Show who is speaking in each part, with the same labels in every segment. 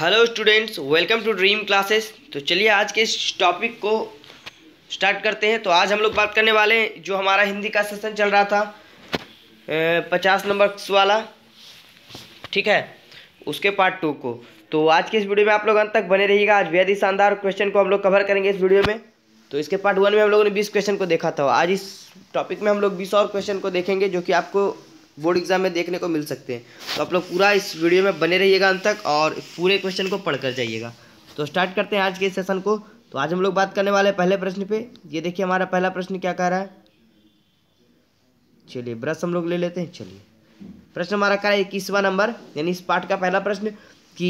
Speaker 1: hello students welcome to dream classes तो चलिए आज के इस टॉपिक को स्टार्ट करते हैं तो आज हम लोग बात करने वाले हैं जो हमारा हिंदी का सेशन चल रहा था पचास नंबर वाला ठीक है उसके पार्ट टू को तो आज के इस वीडियो में आप लोग अंत तक बने रहिएगा आज बेहद ही शानदार क्वेश्चन को हम लोग कवर करेंगे इस वीडियो में तो इसके पार्ट वन में हम लोगों ने बीस क्वेश्चन को देखा था आज इस टॉपिक में हम लोग बीस और क्वेश्चन को देखेंगे जो कि आपको बोर्ड एग्जाम में देखने को मिल सकते हैं तो आप लोग पूरा इस वीडियो में बने रहिएगा अंत तक और पूरे क्वेश्चन को पढ़ कर जाइएगा तो स्टार्ट करते हैं आज के सेशन को तो आज हम लोग बात करने वाले हैं पहले प्रश्न पे ये देखिए हमारा पहला प्रश्न क्या कह रहा है चलिए ब्रश हम लोग ले लेते हैं चलिए प्रश्न हमारा कह रहा है इक्कीसवा नंबर यानी इस पाठ का पहला प्रश्न कि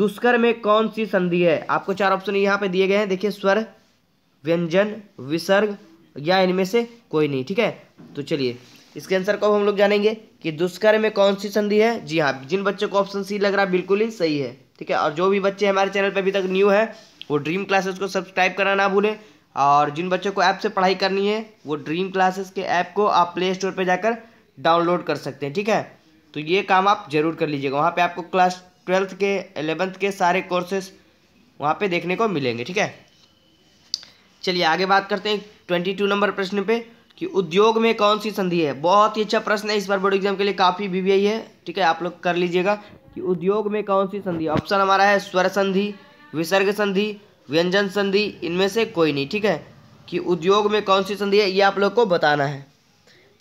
Speaker 1: दुष्कर में कौन सी संधि है आपको चार ऑप्शन यहाँ पे दिए गए हैं देखिए स्वर व्यंजन विसर्ग या इनमें से कोई नहीं ठीक है तो चलिए इसके आंसर को हम लोग जानेंगे कि दुष्कर्म में कौन सी संधि है जी हाँ जिन बच्चों को ऑप्शन सी लग रहा है बिल्कुल ही सही है ठीक है और जो भी बच्चे हमारे चैनल पर अभी तक न्यू है वो ड्रीम क्लासेस को सब्सक्राइब करना ना भूलें और जिन बच्चों को ऐप से पढ़ाई करनी है वो ड्रीम क्लासेस के ऐप को आप प्ले स्टोर पर जाकर डाउनलोड कर सकते हैं ठीक है तो ये काम आप जरूर कर लीजिएगा वहाँ पे आपको क्लास ट्वेल्थ के एलेवंथ के सारे कोर्सेस वहाँ पे देखने को मिलेंगे ठीक है चलिए आगे बात करते हैं ट्वेंटी टू नंबर प्रश्न पे कि उद्योग में कौन सी संधि है बहुत ही अच्छा प्रश्न है इस बार बोर्ड एग्जाम के लिए काफ़ी बीबीआई है ठीक है आप लोग कर लीजिएगा कि उद्योग में कौन सी संधि ऑप्शन हमारा है स्वर संधि विसर्ग संधि व्यंजन संधि इनमें से कोई नहीं ठीक है कि उद्योग में कौन सी संधि है ये आप लोग को बताना है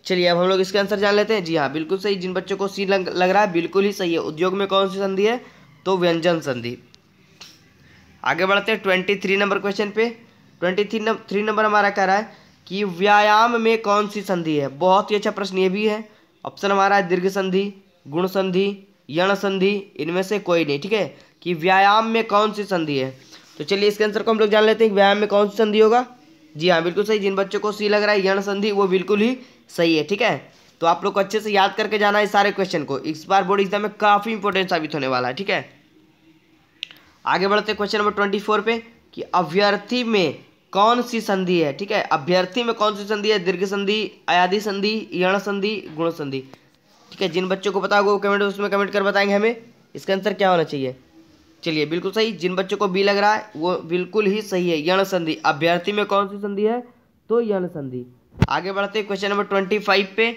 Speaker 1: चलिए अब हम लोग इसके आंसर जान लेते हैं जी हाँ बिल्कुल सही जिन बच्चों को सी लग, लग रहा है बिल्कुल ही सही है उद्योग में कौन सी संधि है तो व्यंजन संधि आगे बढ़ते हैं ट्वेंटी थ्री नंबर क्वेश्चन पे ट्वेंटी थ्री नंबर हमारा कह रहा है कि व्यायाम में कौन सी संधि है बहुत ही अच्छा प्रश्न ये भी है ऑप्शन हमारा है दीर्घ संधि गुण संधि यण संधि इनमें से कोई नहीं ठीक है कि व्यायाम में कौन सी संधि है तो चलिए इसके आंसर को हम लोग जान लेते हैं व्यायाम में कौन सी संधि होगा जी हाँ बिल्कुल सही जिन बच्चों को सी लग रहा है यण संधि वो बिल्कुल ही सही है ठीक है तो आप लोग को अच्छे से याद करके जाना है सारे क्वेश्चन को इस बार बोर्ड एग्जाम में काफ़ी इंपोर्टेंट साबित होने वाला है ठीक है आगे बढ़ते क्वेश्चन नंबर ट्वेंटी फोर पे कि अभ्यर्थी में कौन सी संधि है ठीक है अभ्यर्थी में कौन सी संधि है दीर्घ संधि अयादि संधि यण संधि गुण संधि ठीक है जिन बच्चों को पता होगा वो कमेंट उसमें कमेंट कर बताएंगे हमें इसका आंसर क्या होना चाहिए चलिए बिल्कुल सही जिन बच्चों को बी लग रहा है वो बिल्कुल ही सही है यण संधि अभ्यर्थी में कौन सी संधि है तो यण संधि आगे बढ़ते क्वेश्चन नंबर ट्वेंटी फाइव पे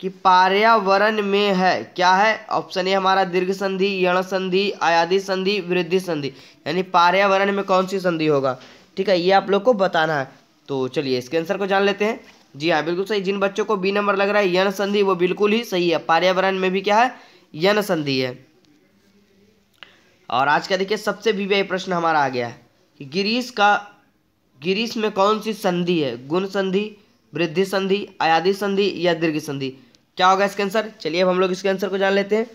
Speaker 1: कि पर्यावरण में है क्या है ऑप्शन ए हमारा दीर्घ संधि यण संधि आयादि संधि वृद्धि संधि यानी पर्यावरण में कौन सी संधि होगा ठीक है ये आप लोग को बताना है तो चलिए इसके आंसर को जान लेते हैं जी हाँ बिल्कुल सही जिन बच्चों को बी नंबर लग रहा है यन संधि वो बिल्कुल ही सही है पर्यावरण में भी क्या है यन संधि है और आज का देखिए सबसे वीवीआई प्रश्न हमारा आ गया है कि गिरीश का गिरीश में कौन सी संधि है गुण संधि वृद्धि संधि अयादि संधि या दीर्घ संधि क्या होगा इसके आंसर चलिए अब हम लोग इसके आंसर को जान लेते हैं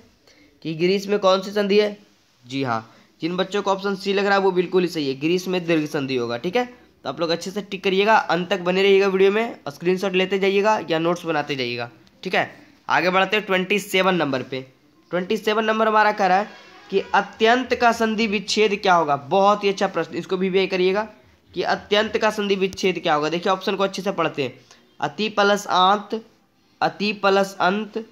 Speaker 1: कि गिरीश में कौन सी संधि है जी हाँ जिन बच्चों को ऑप्शन सी लग रहा है वो बिल्कुल ही सही है ग्रीस में दीर्घ संधि होगा ठीक है तो आप लोग अच्छे से टिक करिएगा अंत तक बने रहिएगा वीडियो में स्क्रीनशॉट लेते जाइएगा या नोट्स बनाते जाइएगा ठीक है आगे बढ़ते हैं ट्वेंटी सेवन नंबर पे ट्वेंटी सेवन नंबर हमारा कह रहा है कि अत्यंत का संधि विच्छेद क्या होगा बहुत ही अच्छा प्रश्न इसको भी व्यय करिएगा कि अत्यंत का संधि विच्छेद क्या होगा देखिए ऑप्शन को अच्छे से पढ़ते हैं अति प्लस आंत अति प्लस अंत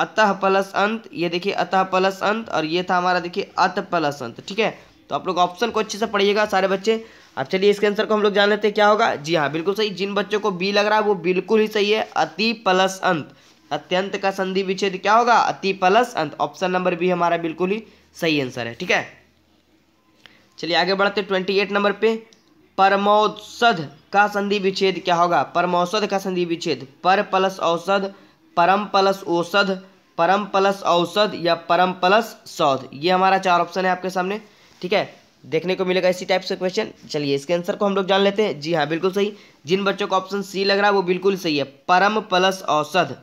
Speaker 1: अतः प्लस अंत ये देखिए अतः प्लस अंत और ये था हमारा देखिए अत प्लस अंत ठीक है तो आप लोग ऑप्शन को अच्छे से पढ़िएगा सारे बच्चे अब चलिए इसके आंसर को हम लोग जान लेते हैं क्या होगा जी हाँ बिल्कुल सही जिन बच्चों को बी लग रहा है वो बिल्कुल ही सही है अति प्लस अंत अत्यंत का संधि विच्छेद क्या होगा अति प्लस अंत ऑप्शन नंबर बी हमारा बिल्कुल ही सही आंसर है ठीक है चलिए आगे बढ़ते ट्वेंटी एट नंबर पे परमौषध का संधि विच्छेद क्या होगा परमौषध का संधि विच्छेद पर प्लस औषध परम प्लस औषध परम प्लस औषध या परम प्लस सौध ये हमारा चार ऑप्शन है आपके सामने ठीक है देखने को मिलेगा इसी टाइप से क्वेश्चन चलिए इसके आंसर को हम लोग जान लेते हैं जी हाँ बिल्कुल सही जिन बच्चों को ऑप्शन सी लग रहा है वो बिल्कुल सही है परम प्लस औषध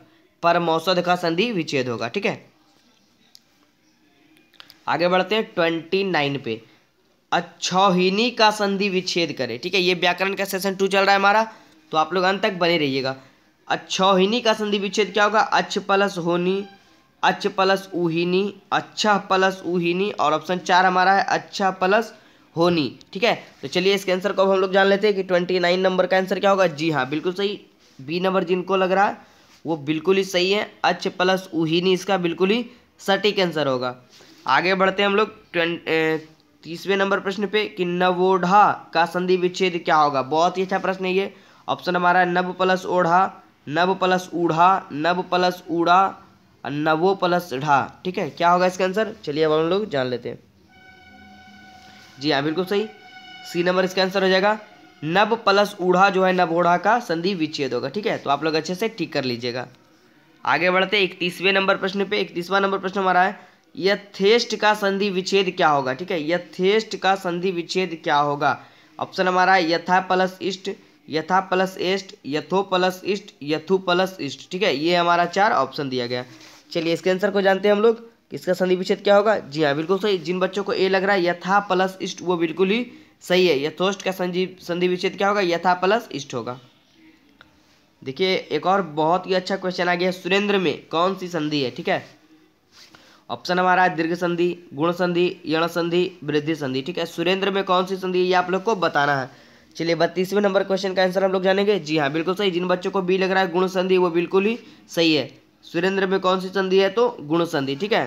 Speaker 1: परम औषध का संधि विच्छेद होगा ठीक है आगे बढ़ते हैं ट्वेंटी नाइन पे अच्छौहिनी का संधि विच्छेद करें ठीक है ये व्याकरण का सेशन टू चल रहा है हमारा तो आप लोग अंत तक बने रहिएगा अच्छोहिनी का संधि विच्छेद क्या होगा अच्छ प्लस होनी अच्छ प्लस उहिनी अच्छा प्लस उहिनी और ऑप्शन चार हमारा है अच्छा प्लस होनी ठीक है तो चलिए इसके आंसर को हम लोग जान लेते हैं कि ट्वेंटी नाइन नंबर का आंसर क्या होगा जी हाँ बिल्कुल सही बी नंबर जिनको लग रहा है वो बिल्कुल ही सही है अच्छ प्लस उहिनी इसका बिल्कुल ही सटीक आंसर होगा आगे बढ़ते हैं हम लोग तीसवें नंबर प्रश्न पे कि नवोढ़ा का संधि विच्छेद क्या होगा बहुत ही अच्छा प्रश्न है ये ऑप्शन हमारा है नव प्लस ओढ़ा नव प्लस ऊढ़ा नव प्लस ऊढ़ा और नवो प्लस ढा ठीक है क्या होगा इसका आंसर चलिए अब हम लोग जान लेते हैं जी हाँ बिल्कुल सही सी नंबर इसका आंसर हो जाएगा नव प्लस ऊढ़ा जो है नवोढ़ा का संधि विच्छेद होगा ठीक है तो आप लोग अच्छे से ठीक कर लीजिएगा आगे बढ़ते इकतीसवें नंबर प्रश्न पे इकतीसवा नंबर प्रश्न हमारा है यथेष्ट का संधि विच्छेद क्या होगा ठीक है यथेष्ट का संधि विच्छेद क्या होगा ऑप्शन हमारा है यथा प्लस इष्ट यथा प्लस एस्ट यथो प्लस इष्ट यथु प्लस इष्ट ठीक है ये हमारा चार ऑप्शन दिया गया चलिए इसके आंसर को जानते हैं हम लोग इसका संधि विच्छेद क्या होगा जी हाँ बिल्कुल सही जिन बच्चों को ए लग रहा है यथा प्लस इष्ट वो बिल्कुल ही सही है यथोष्ट का संधि संधि विच्छेद क्या होगा यथा प्लस इष्ट होगा देखिए एक और बहुत ही अच्छा क्वेश्चन आ गया सुरेंद्र में कौन सी संधि है ठीक है ऑप्शन हमारा है दीर्घ संधि गुण संधि यण संधि वृद्धि संधि ठीक है सुरेंद्र में कौन सी संधि ये आप लोग को बताना है चलिए बत्तीसवें नंबर क्वेश्चन का आंसर हम लोग जानेंगे जी हाँ बिल्कुल सही जिन बच्चों को बी लग रहा है गुण संधि वो बिल्कुल ही सही है सुरेंद्र में कौन सी संधि है तो गुण संधि ठीक है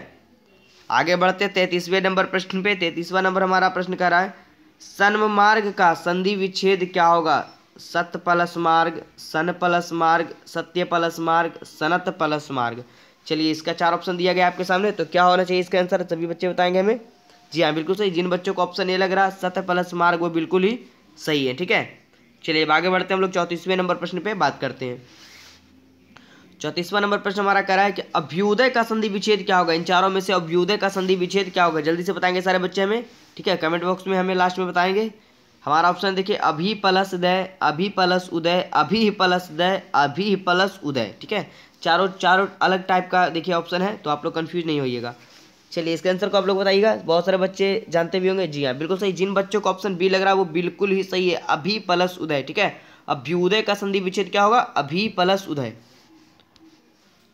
Speaker 1: आगे बढ़ते तैतीसवें नंबर प्रश्न पे तैतीसवा नंबर हमारा प्रश्न कह रहा है सन्म मार्ग का संधि विच्छेद क्या होगा सत प्लस मार्ग सन प्लस मार्ग सत्य प्लस मार्ग सनत प्लस मार्ग चलिए इसका चार ऑप्शन दिया गया आपके सामने तो क्या होना चाहिए इसका आंसर सभी बच्चे बताएंगे हमें जी हाँ बिल्कुल सही जिन बच्चों को ऑप्शन ये लग रहा है सत प्लस मार्ग वो बिल्कुल ही सही है ठीक है चलिए अब आगे बढ़ते हैं हम लोग चौंतीसवें नंबर प्रश्न पे बात करते हैं चौंतीसवां नंबर प्रश्न हमारा करा है कि अभ्युदय का संधि विच्छेद क्या होगा इन चारों में से अभ्युदय का संधि विच्छेद क्या होगा जल्दी से बताएंगे सारे बच्चे हमें ठीक है कमेंट बॉक्स में हमें लास्ट में बताएंगे हमारा ऑप्शन देखिए अभी प्लस दय अभी प्लस उदय अभी प्लस दय अभी प्लस उदय ठीक है चारों चारों अलग टाइप का देखिए ऑप्शन है तो आप लोग कन्फ्यूज नहीं होइएगा चलिए इसका आंसर को आप लोग बताइएगा बहुत सारे बच्चे जानते भी होंगे जी हाँ बिल्कुल सही जिन बच्चों को ऑप्शन बी लग रहा है वो बिल्कुल ही सही है अभी प्लस उदय ठीक है अभ्युदय का संधि विच्छेद क्या होगा अभी प्लस उदय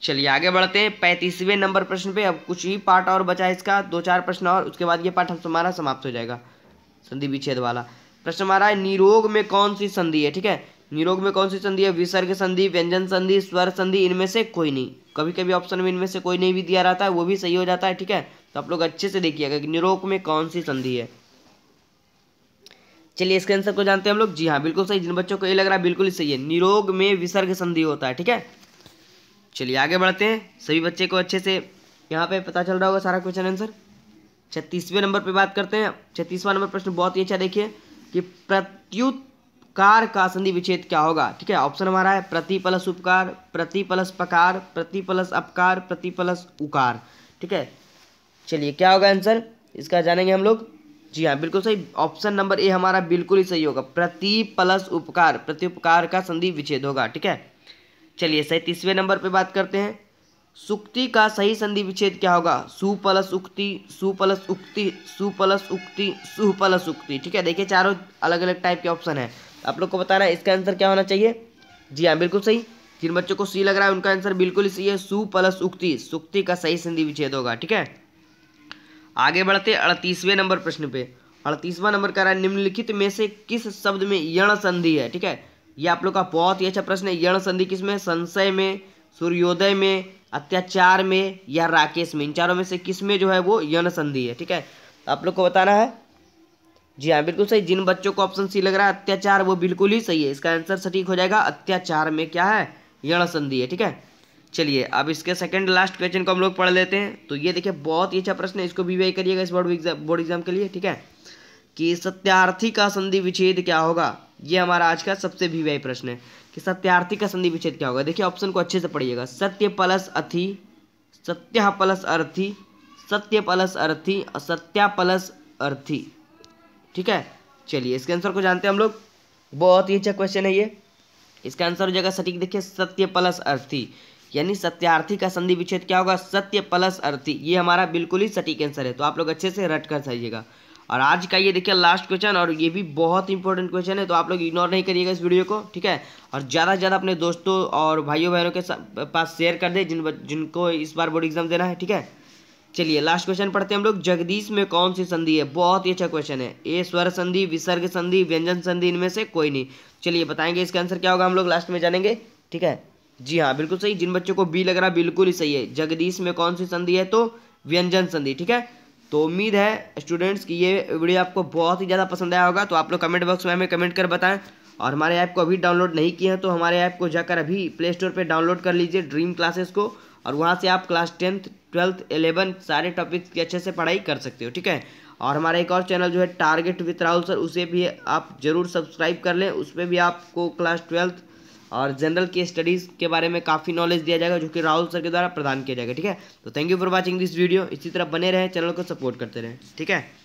Speaker 1: चलिए आगे बढ़ते हैं पैंतीसवें नंबर प्रश्न पे अब कुछ ही पार्ट और बचा है इसका दो चार प्रश्न और उसके बाद ये पार्ट हमारा समाप्त हो जाएगा संधि विच्छेद वाला प्रश्न हमारा है निरोग में कौन सी संधि है ठीक है निरोग में कौन सी संधि है विसर्ग संधि व्यंजन संधि स्वर संधि इनमें से कोई नहीं कभी कभी ऑप्शन में इनमें से कोई नहीं भी दिया रहता है वो भी सही हो जाता है ठीक है तो आप लोग अच्छे से देखिएगा कि निरोग में कौन सी संधि है चलिए इसके आंसर को जानते हैं हम लोग जी हाँ बिल्कुल सही जिन बच्चों को ये लग रहा है बिल्कुल ही सही है निरोग में विसर्ग संधि होता है ठीक है चलिए आगे बढ़ते हैं सभी बच्चे को अच्छे से यहाँ पे पता चल रहा होगा सारा क्वेश्चन आंसर छत्तीसवें नंबर पे बात करते हैं छत्तीसवां नंबर प्रश्न बहुत ही अच्छा देखिए कि प्रत्युत कार का संधि विच्छेद क्या होगा ठीक है ऑप्शन हमारा है प्रति प्लस उपकार प्रति प्लस पकार प्रति प्लस अपकार प्रति प्लस उकार ठीक है चलिए क्या होगा आंसर इसका जानेंगे हम लोग जी हाँ बिल्कुल सही ऑप्शन नंबर ए हमारा बिल्कुल ही सही होगा प्रति प्लस उपकार प्रति उपकार का संधि विच्छेद होगा ठीक है चलिए सैंतीसवें नंबर पर बात करते हैं सुक्ति का सही संधि विच्छेद क्या होगा सु प्लस उक्ति सु प्लस उक्ति सु प्लस उक्ति सु प्लस उक्ति ठीक है देखिए चारों अलग अलग टाइप के ऑप्शन है आप लोग को बताना है इसका आंसर क्या होना चाहिए जी हाँ बिल्कुल सही जिन बच्चों को सी लग रहा है उनका आंसर बिल्कुल सही है सु प्लस उक्ति सुक्ति का सही संधि विच्छेद होगा ठीक है आगे बढ़ते अड़तीसवें नंबर प्रश्न पे अड़तीसवां नंबर कह रहा है निम्नलिखित में से किस शब्द में यण संधि है ठीक है ये आप लोग का बहुत ही अच्छा प्रश्न है यण संधि किस में संशय में सूर्योदय में अत्याचार में या राकेश में इन चारों में से किस में जो है वो यण संधि है ठीक है आप लोग को बताना है जी हाँ बिल्कुल सही जिन बच्चों को ऑप्शन सी लग रहा है अत्याचार वो बिल्कुल ही सही है इसका आंसर सटीक हो जाएगा अत्याचार में क्या है यण संधि है ठीक है चलिए अब इसके सेकंड लास्ट क्वेश्चन को हम लोग पढ़ लेते हैं तो ये देखिए बहुत ही अच्छा प्रश्न है इसको भी वही करिएगा इस बोर्ड बोर्ड एग्जाम के लिए ठीक है कि सत्यार्थी का संधि विच्छेद क्या होगा ये हमारा आज का सबसे भी वही प्रश्न है कि सत्यार्थी का संधि विच्छेद क्या होगा देखिए ऑप्शन को अच्छे से पढ़िएगा सत्य प्लस अथि सत्य प्लस अर्थी सत्य प्लस अर्थी असत्या प्लस अर्थी ठीक है चलिए इसके आंसर को जानते हैं हम लोग बहुत ही अच्छा क्वेश्चन है ये इसका आंसर हो जाएगा सटीक देखिए सत्य प्लस अर्थी यानी सत्यार्थी का संधि विच्छेद क्या होगा सत्य प्लस अर्थी ये हमारा बिल्कुल ही सटीक आंसर है तो आप लोग अच्छे से रट कर सहिएगा और आज का ये देखिए लास्ट क्वेश्चन और ये भी बहुत इंपॉर्टेंट क्वेश्चन है तो आप लोग इग्नोर नहीं करिएगा इस वीडियो को ठीक है और ज़्यादा से ज़्यादा अपने दोस्तों और भाइयों बहनों के पास शेयर कर दें जिन जिनको इस बार बोर्ड एग्जाम देना है ठीक है चलिए लास्ट क्वेश्चन पढ़ते हैं हम लोग जगदीश में कौन सी संधि है बहुत ही अच्छा क्वेश्चन है ए स्वर संधि विसर्ग संधि व्यंजन संधि इनमें से कोई नहीं चलिए बताएंगे इसका आंसर क्या होगा हम लोग लास्ट में जानेंगे ठीक है जी हाँ बिल्कुल सही जिन बच्चों को बी लग रहा बिल्कुल ही सही है जगदीश में कौन सी संधि है तो व्यंजन संधि ठीक है तो उम्मीद है स्टूडेंट्स की ये वीडियो आपको बहुत ही ज़्यादा पसंद आया होगा तो आप लोग कमेंट बॉक्स में हमें कमेंट कर बताएं और हमारे ऐप को अभी डाउनलोड नहीं किया तो हमारे ऐप को जाकर अभी प्ले स्टोर पर डाउनलोड कर लीजिए ड्रीम क्लासेस को और वहाँ से आप क्लास टेंथ ट्वेल्थ एलेवन सारे टॉपिक्स की अच्छे से पढ़ाई कर सकते हो ठीक है और हमारा एक और चैनल जो है टारगेट विथ राहुल सर उसे भी आप ज़रूर सब्सक्राइब कर लें उस पर भी आपको क्लास ट्वेल्थ और जनरल की स्टडीज़ के बारे में काफ़ी नॉलेज दिया जाएगा जो कि राहुल सर के द्वारा प्रदान किया जाएगा ठीक है तो thank you for watching this video इसी तरह बने रहें चैनल को सपोर्ट करते रहें ठीक है